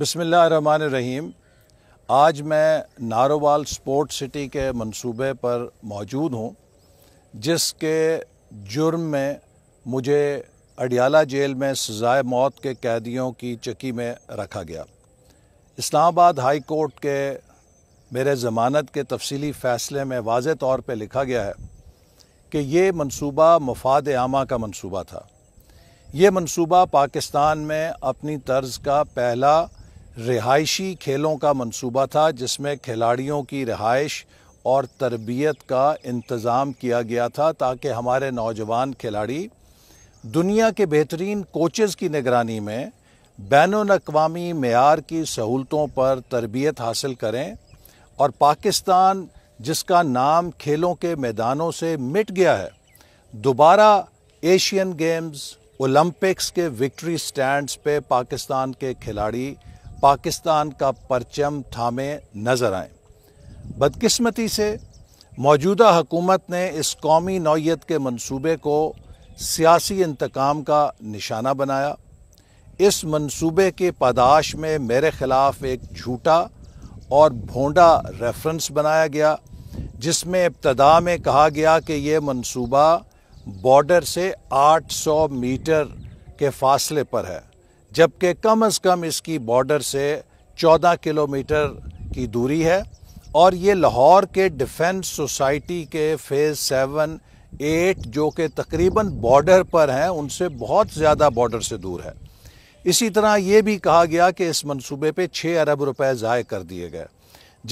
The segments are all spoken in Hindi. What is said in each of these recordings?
रहीम आज मैं नारोवाल स्पोर्ट सिटी के मंसूबे पर मौजूद हूँ जिसके जुर्म में मुझे अडियाला जेल में सजाए मौत के कैदियों की चक्की में रखा गया इस्लामाबाद हाई कोर्ट के मेरे ज़मानत के तफसीली फ़ैसले में वाज तौर पर लिखा गया है कि ये मनसूबा मफाद आमा का मनसूबा था ये मनसूबा पाकिस्तान में अपनी तर्ज का पहला रिहाइशी खेलों का मंसूबा था जिसमें खिलाड़ियों की रिहाइश और तरबियत का इंतज़ाम किया गया था ताकि हमारे नौजवान खिलाड़ी दुनिया के बेहतरीन कोचेज़ की निगरानी में बैन अवी मैार की सहूलतों पर तरबियत हासिल करें और पाकिस्तान जिसका नाम खेलों के मैदानों से मिट गया है दोबारा एशियन गेम्स ओलंपिक्स के विक्ट्री स्टैंड्स पे पाकिस्तान के खिलाड़ी पाकिस्तान का परचम थामे नज़र आए बदकिस्मती से मौजूदा हकूमत ने इस कौमी नौीयत के मनसूबे को सियासी इंतकाम का निशाना बनाया इस मनसूबे के पादाश में मेरे ख़िलाफ़ एक झूठा और भोंडा रेफरेंस बनाया गया जिसमें इब्तदा में कहा गया कि यह मनसूबा बॉर्डर से 800 मीटर के फासले पर है जबकि कम अज़ कम इसकी बॉर्डर से 14 किलोमीटर की दूरी है और ये लाहौर के डिफेंस सोसाइटी के फेज़ सेवन एट जो कि तकरीबन बॉर्डर पर हैं उनसे बहुत ज़्यादा बॉर्डर से दूर है इसी तरह ये भी कहा गया कि इस मंसूबे पे छः अरब रुपए ज़ाय कर दिए गए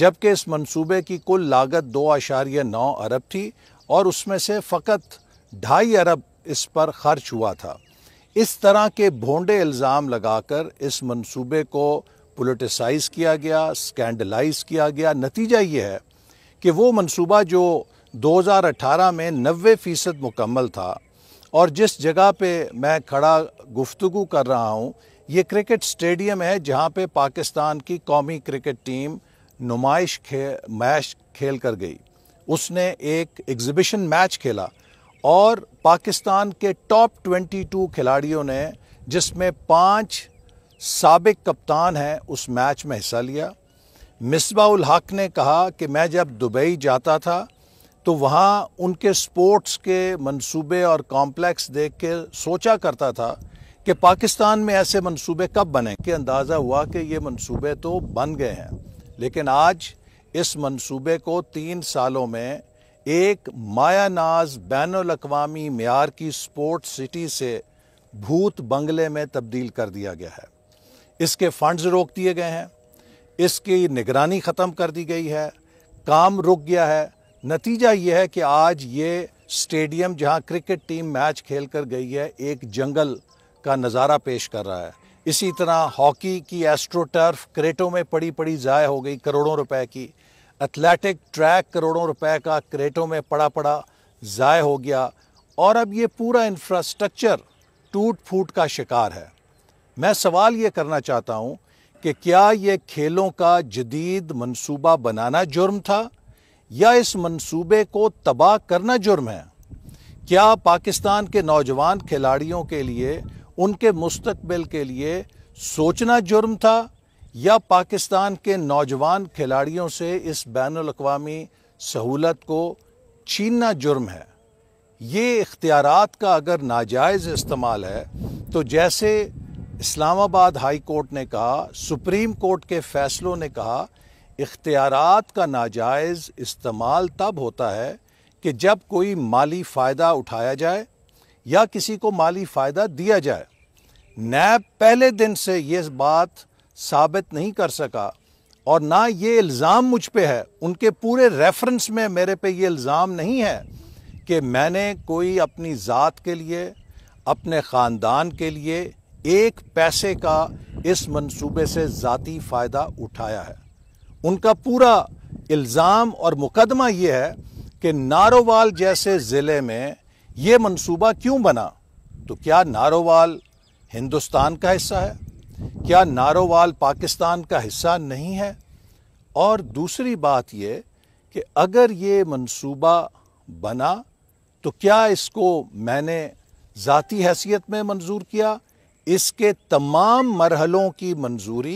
जबकि इस मंसूबे की कुल लागत दो आशार्य नौ अरब थी और उसमें से फ़कत ढाई अरब इस पर खर्च हुआ था इस तरह के भोंडे इल्ज़ाम लगाकर इस मंसूबे को पोलिटिसाइज किया गया स्कैंडलाइज किया गया नतीजा ये है कि वो मंसूबा जो 2018 में नबे फ़ीसद मुकम्मल था और जिस जगह पे मैं खड़ा गुफ्तु कर रहा हूँ ये क्रिकेट स्टेडियम है जहाँ पे पाकिस्तान की कौमी क्रिकेट टीम नुमाइश खे मैच खेल कर गई उसने एक एग्ज़िबिशन मैच खेला और पाकिस्तान के टॉप 22 खिलाड़ियों ने जिसमें पांच सबक कप्तान हैं उस मैच में हिस्सा लिया मिसबाउल हक ने कहा कि मैं जब दुबई जाता था तो वहाँ उनके स्पोर्ट्स के मंसूबे और कॉम्प्लेक्स देख के सोचा करता था कि पाकिस्तान में ऐसे मंसूबे कब बने के अंदाज़ा हुआ कि ये मंसूबे तो बन गए हैं लेकिन आज इस मंसूबे को तीन सालों में एक माया नाज बैन अवी मैार की स्पोर्ट सिटी से भूत बंगले में तब्दील कर दिया गया है इसके फंड्स रोक दिए गए हैं इसकी निगरानी ख़त्म कर दी गई है काम रुक गया है नतीजा यह है कि आज ये स्टेडियम जहां क्रिकेट टीम मैच खेल कर गई है एक जंगल का नज़ारा पेश कर रहा है इसी तरह हॉकी की एस्ट्रोटर्फ क्रेटों में पड़ी पड़ी ज़ाय हो गई करोड़ों रुपए की एथलेटिक ट्रैक करोड़ों रुपए का क्रेटों में पड़ा पड़ा ज़ाय हो गया और अब ये पूरा इंफ्रास्ट्रक्चर टूट फूट का शिकार है मैं सवाल ये करना चाहता हूँ कि क्या ये खेलों का जदीद मंसूबा बनाना जुर्म था या इस मंसूबे को तबाह करना जुर्म है क्या पाकिस्तान के नौजवान खिलाड़ियों के लिए उनके मुस्तबिल के लिए सोचना जुर्म था या पाकिस्तान के नौजवान खिलाड़ियों से इस बैन अवी सहूलत को छीनना जुर्म है ये इख्तियार का अगर नाजायज़ इस्तेमाल है तो जैसे इस्लामाबाद हाई कोर्ट ने कहा सुप्रीम कोर्ट के फ़ैसलों ने कहा इख्तियार का नाजायज़ इस्तेमाल तब होता है कि जब कोई माली फ़ायदा उठाया जाए या किसी को माली फ़ायदा दिया जाए नैब पहले दिन से ये बात साबित नहीं कर सका और ना ये इल्ज़ाम मुझ पे है उनके पूरे रेफरेंस में मेरे पे ये इल्ज़ाम नहीं है कि मैंने कोई अपनी ज़ात के लिए अपने ख़ानदान के लिए एक पैसे का इस मंसूबे से ज़ाती फ़ायदा उठाया है उनका पूरा इल्ज़ाम और मुकदमा ये है कि नारोवाल जैसे ज़िले में ये मंसूबा क्यों बना तो क्या नारोवाल हिंदुस्तान का हिस्सा है क्या नारोवाल पाकिस्तान का हिस्सा नहीं है और दूसरी बात ये कि अगर ये मंसूबा बना तो क्या इसको मैंने ज़ाती हैसियत में मंजूर किया इसके तमाम मरहलों की मंजूरी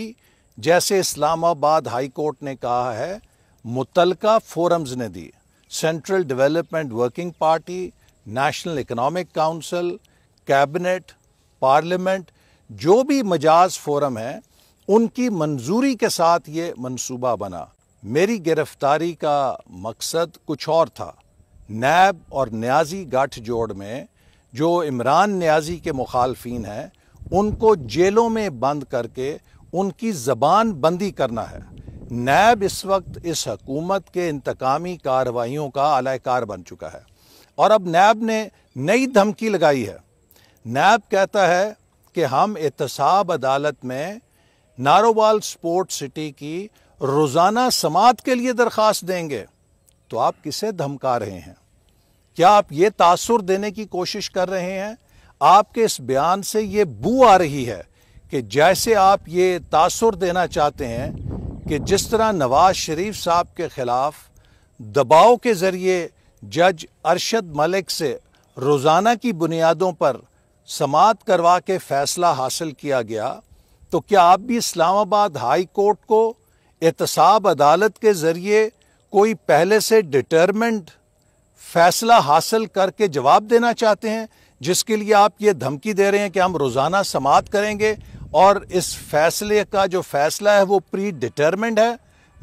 जैसे इस्लामाबाद हाई कोर्ट ने कहा है मुतलका फोरम्स ने दी central development working party national economic council cabinet parliament जो भी मजाज फोरम है उनकी मंजूरी के साथ ये मनसूबा बना मेरी गिरफ्तारी का मकसद कुछ और था नैब और न्याजी गठजोड़ में जो इमरान न्याजी के मुखालफी हैं उनको जेलों में बंद करके उनकी ज़बान बंदी करना है नैब इस वक्त इस हकूमत के इंतकामी कार्रवाइयों का अलाकार बन चुका है और अब नैब ने नई धमकी लगाई है नैब कहता है कि हम एहतसाब अदालत में नारोवाल स्पोर्ट सिटी की रोज़ाना समात के लिए दरख्वास्त देंगे तो आप किसे धमका रहे हैं क्या आप ये तासर देने की कोशिश कर रहे हैं आपके इस बयान से ये बू आ रही है कि जैसे आप ये तासर देना चाहते हैं कि जिस तरह नवाज शरीफ साहब के ख़िलाफ़ दबाव के ज़रिए जज अरशद मलिक से रोज़ाना की बुनियादों पर समात करवा के फ़ैसला हासिल किया गया तो क्या आप भी इस्लामाबाद हाई कोर्ट को एहतसाब अदालत के ज़रिए कोई पहले से डिटर्मेंट फ़ैसला हासिल करके जवाब देना चाहते हैं जिसके लिए आप ये धमकी दे रहे हैं कि हम रोज़ाना समात करेंगे और इस फैसले का जो फ़ैसला है वो प्री डिटर्मेंट है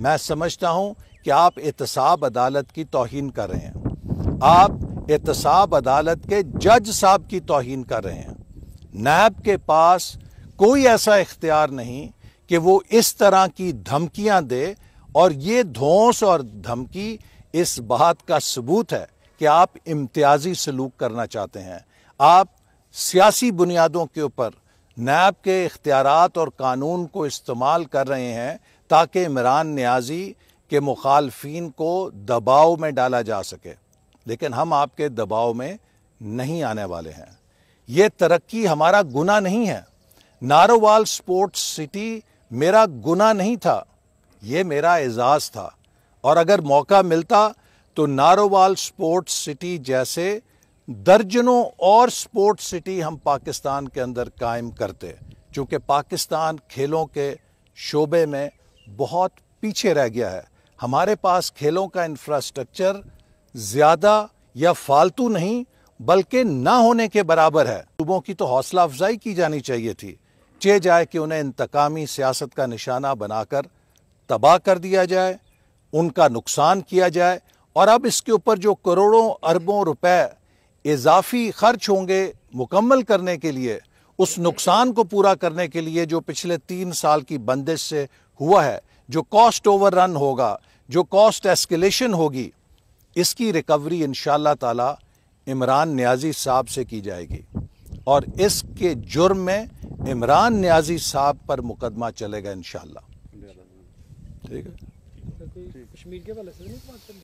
मैं समझता हूँ कि आप एहतसाब अदालत की तोहन कर रहे हैं आप एहतसाब अदालत के जज साहब की तोहन कर रहे हैं नैब के पास कोई ऐसा इख्तियार नहीं कि वो इस तरह की धमकियां दे और ये धोस और धमकी इस बात का सबूत है कि आप इम्तियाजी सलूक करना चाहते हैं आप सियासी बुनियादों के ऊपर नैब के इख्तियार और कानून को इस्तेमाल कर रहे हैं ताकि इमरान न्याजी के मुखालफी को दबाव में डाला जा सके लेकिन हम आपके दबाव में नहीं आने वाले हैं ये तरक्की हमारा गुना नहीं है नारोवाल स्पोर्ट्स सिटी मेरा गुना नहीं था ये मेरा एजाज़ था और अगर मौका मिलता तो नारोवाल स्पोर्ट्स सिटी जैसे दर्जनों और स्पोर्ट्स सिटी हम पाकिस्तान के अंदर कायम करते चूँकि पाकिस्तान खेलों के शोबे में बहुत पीछे रह गया है हमारे पास खेलों का इंफ्रास्ट्रक्चर ज़्यादा या फालतू नहीं बल्कि ना होने के बराबर है सूबों की तो हौसला अफजाई की जानी चाहिए थी चे जाए कि उन्हें इंतकामी सियासत का निशाना बनाकर तबाह कर दिया जाए उनका नुकसान किया जाए और अब इसके ऊपर जो करोड़ों अरबों रुपए इजाफी खर्च होंगे मुकम्मल करने के लिए उस नुकसान को पूरा करने के लिए जो पिछले तीन साल की बंदिश से हुआ है जो कॉस्ट ओवर रन होगा जो कॉस्ट एस्केलेशन होगी इसकी रिकवरी इन ताला इमरान न्याजी साहब से की जाएगी और इसके जुर्म में इमरान न्याजी साहब पर मुकदमा चलेगा इन ठीक है